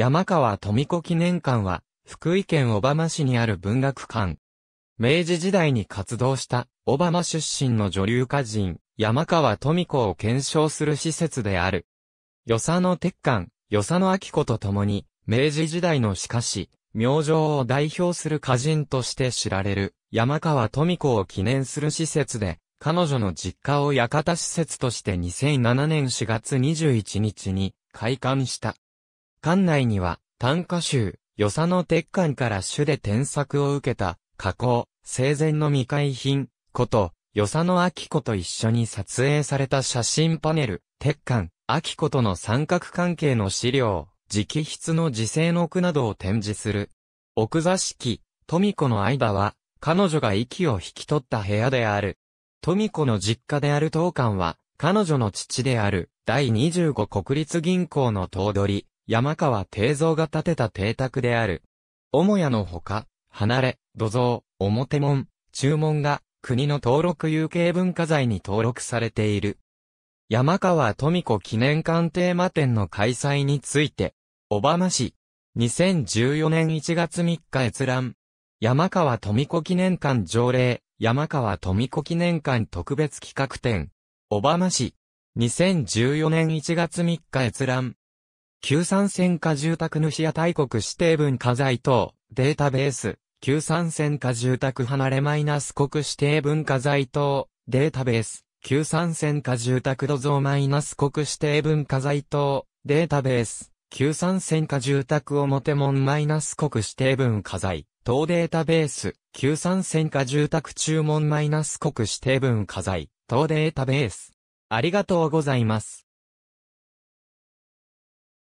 山川富子記念館は、福井県小浜市にある文学館。明治時代に活動した小浜出身の女流歌人、山川富子を検証する施設である。与謝野鉄館、与謝野明子と共に、明治時代のしかし、明星を代表する歌人として知られる、山川富子を記念する施設で、彼女の実家を館施設として2007年4月21日に開館した。館内には、短歌集、与謝野鉄管から主で添削を受けた、加工、生前の未開品、こと、与謝野明子と一緒に撮影された写真パネル、鉄管、明子との三角関係の資料、直筆の自生の句などを展示する。奥座敷、富子の間は、彼女が息を引き取った部屋である。富子の実家である当館は、彼女の父である、第25国立銀行の頭取、山川定蔵が建てた邸宅である。母屋のほか、離れ、土蔵、表門、中門が、国の登録有形文化財に登録されている。山川富子記念館テーマ展の開催について、小浜市、2014年1月3日閲覧。山川富子記念館条例、山川富子記念館特別企画展。小浜市、2014年1月3日閲覧。旧山線下住宅主や大国指定文化財等、データベース、旧山線下住宅離れマイナス国指定文化財等、データベース、旧山線下住宅土蔵マイナス国指定文化財等、データベース、旧山線下住宅表門マイナス国指定文化財、等データベース、旧山線下住宅注文マイナス国指定文化財、等データベース。ありがとうございます。